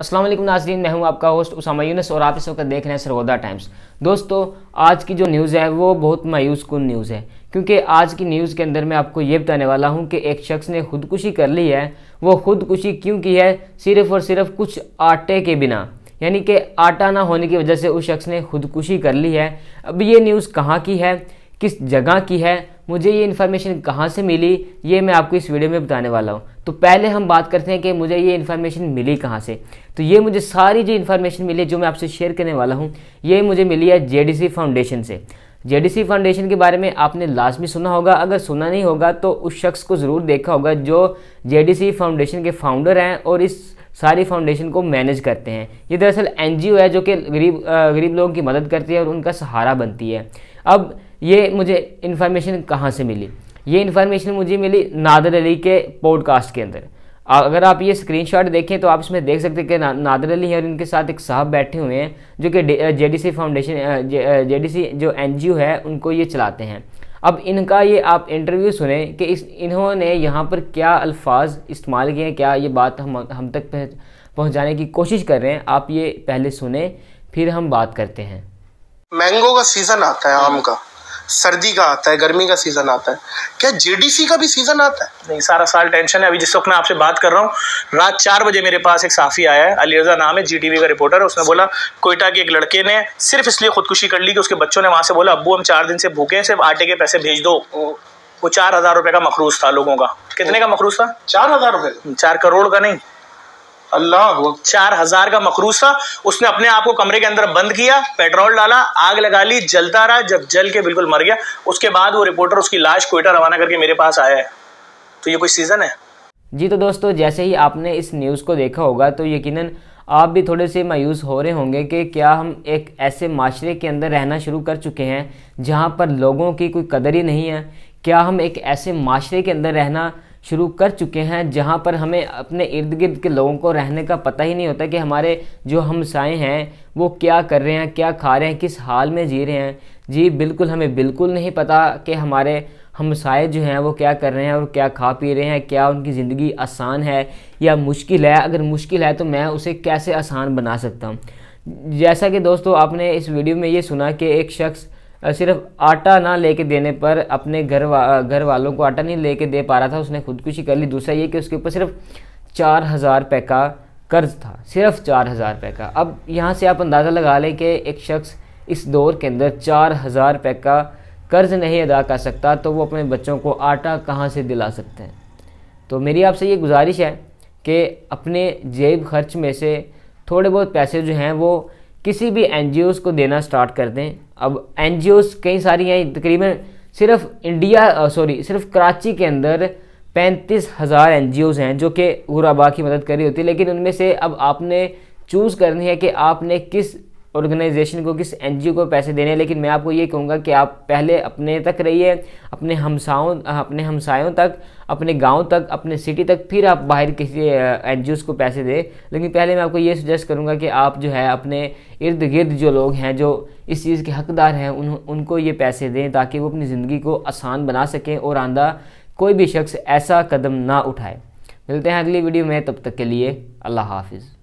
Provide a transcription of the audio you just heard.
असलम नाजरीन मैं हूं आपका होस्ट उसामा यूनस और आप इस वक्त देख रहे हैं सरगोदा टाइम्स दोस्तों आज की जो न्यूज़ है वो बहुत मायूस कन न्यूज़ है क्योंकि आज की न्यूज़ के अंदर मैं आपको ये बताने वाला हूं कि एक शख्स ने खुदकुशी कर ली है वो खुदकुशी क्यों की है सिर्फ और सिर्फ कुछ आटे के बिना यानी कि आटा ना होने की वजह से उस शख्स ने खुदकुशी कर ली है अब ये न्यूज़ कहाँ की है किस जगह की है मुझे ये इन्फॉर्मेशन कहाँ से मिली ये मैं आपको इस वीडियो में बताने वाला हूँ तो पहले हम बात करते हैं कि मुझे ये इन्फॉर्मेशन मिली कहाँ से तो ये मुझे सारी जो इन्फॉर्मेशन मिली जो मैं आपसे शेयर करने वाला हूँ ये मुझे मिली है जे फाउंडेशन से जे फाउंडेशन के बारे में आपने लाजमी सुना होगा अगर सुना नहीं होगा तो उस शख्स को ज़रूर देखा होगा जो जे फाउंडेशन के फाउंडर हैं और इस सारी फाउंडेशन को मैनेज करते हैं ये दरअसल एनजीओ है जो कि गरीब गरीब लोगों की मदद करती है और उनका सहारा बनती है अब ये मुझे इन्फॉर्मेशन कहाँ से मिली ये इन्फॉर्मेशन मुझे मिली नादर अली के पॉडकास्ट के अंदर अगर आप ये स्क्रीनशॉट देखें तो आप इसमें देख सकते हैं कि ना, नादर अली है और इनके साथ एक साहब बैठे हुए हैं जो कि सी फाउंडेशन सी जो ओ है उनको ये चलाते हैं अब इनका ये आप इंटरव्यू सुने कि इस इन्होंने यहाँ पर क्या अल्फाज इस्तेमाल किए हैं क्या ये बात हम हम तक पहुँचाने की कोशिश कर रहे हैं आप ये पहले सुने फिर हम बात करते हैं मैंगो का सीज़न आता है आम का सर्दी का आता है गर्मी का सीजन आता है क्या जेडीसी का भी सीजन आता है नहीं सारा साल टेंशन है अभी जिस वक्त मैं आपसे बात कर रहा हूँ रात चार बजे मेरे पास एक साफी आया है रजा नाम है जी का रिपोर्टर है उसने बोला कोयटा के एक लड़के ने सिर्फ इसलिए खुदकुशी कर ली कि उसके बच्चों ने वहाँ से बोला अबू हम चार दिन से भूखे हैं सिर्फ आटे के पैसे भेज दो वो चार हजार रुपये का मखरूज था लोगों का कितने का मखरूज था चार हजार रुपये चार करोड़ का नहीं अल्लाह चार हजार का मकरूज था उसने अपने आप को कमरे के अंदर बंद किया पेट्रोल डाला आग लगा ली जलता रहा जब जल के बिल्कुल मर गया उसके बाद वो रिपोर्टर उसकी लाश कोयटा रवाना करके मेरे पास आया है तो ये कोई सीज़न है जी तो दोस्तों जैसे ही आपने इस न्यूज़ को देखा होगा तो यकीनन आप भी थोड़े से मायूस हो रहे होंगे कि क्या हम एक ऐसे माशरे के अंदर रहना शुरू कर चुके हैं जहाँ पर लोगों की कोई कदर ही नहीं है क्या हम एक ऐसे माशरे के अंदर रहना शुरू कर चुके हैं जहाँ पर हमें अपने इर्द गिर्द के लोगों को रहने का पता ही नहीं होता कि हमारे जो हमसाए हैं वो क्या कर रहे हैं क्या खा रहे हैं किस हाल में जी रहे हैं जी बिल्कुल हमें बिल्कुल नहीं पता कि हमारे हमसाए जो हैं वो क्या कर रहे हैं और क्या खा पी रहे हैं क्या उनकी ज़िंदगी आसान है या मुश्किल है अगर मुश्किल है तो मैं उसे कैसे आसान बना सकता हूँ जैसा कि दोस्तों आपने इस वीडियो में ये सुना कि एक शख्स सिर्फ आटा ना लेके देने पर अपने घर वा, घर वालों को आटा नहीं लेके दे पा रहा था उसने खुदकुशी कर ली दूसरा ये कि उसके ऊपर सिर्फ चार हज़ार रुपये का कर्ज था सिर्फ चार हज़ार रुपये का अब यहाँ से आप अंदाज़ा लगा लें कि एक शख्स इस दौर के अंदर चार हज़ार रुपये का कर्ज़ नहीं अदा कर सकता तो वो अपने बच्चों को आटा कहाँ से दिला सकते हैं तो मेरी आपसे ये गुजारिश है कि अपने जेब खर्च में से थोड़े बहुत पैसे जो हैं वो किसी भी एन को देना स्टार्ट कर दें अब एन कई सारी हैं तकरीबन सिर्फ इंडिया सॉरी सिर्फ कराची के अंदर पैंतीस हज़ार एन हैं जो कि गुराबा की मदद कर रही होती है लेकिन उनमें से अब आपने चूज़ करनी है कि आपने किस ऑर्गेनाइजेशन को किस एनजीओ को पैसे देने लेकिन मैं आपको ये कहूँगा कि आप पहले अपने तक रहिए अपने हमसाओं अपने हमसायों तक अपने गांव तक अपने सिटी तक फिर आप बाहर किसी एन को पैसे दें लेकिन पहले मैं आपको ये सजेस्ट करूँगा कि आप जो है अपने इर्द गिर्द जो लोग हैं जो इस चीज़ के हकदार हैं उन उनको ये पैसे दें ताकि वो अपनी ज़िंदगी को आसान बना सकें और आंदा कोई भी शख्स ऐसा कदम ना उठाए मिलते हैं अगली वीडियो में तब तक के लिए अल्लाह हाफिज़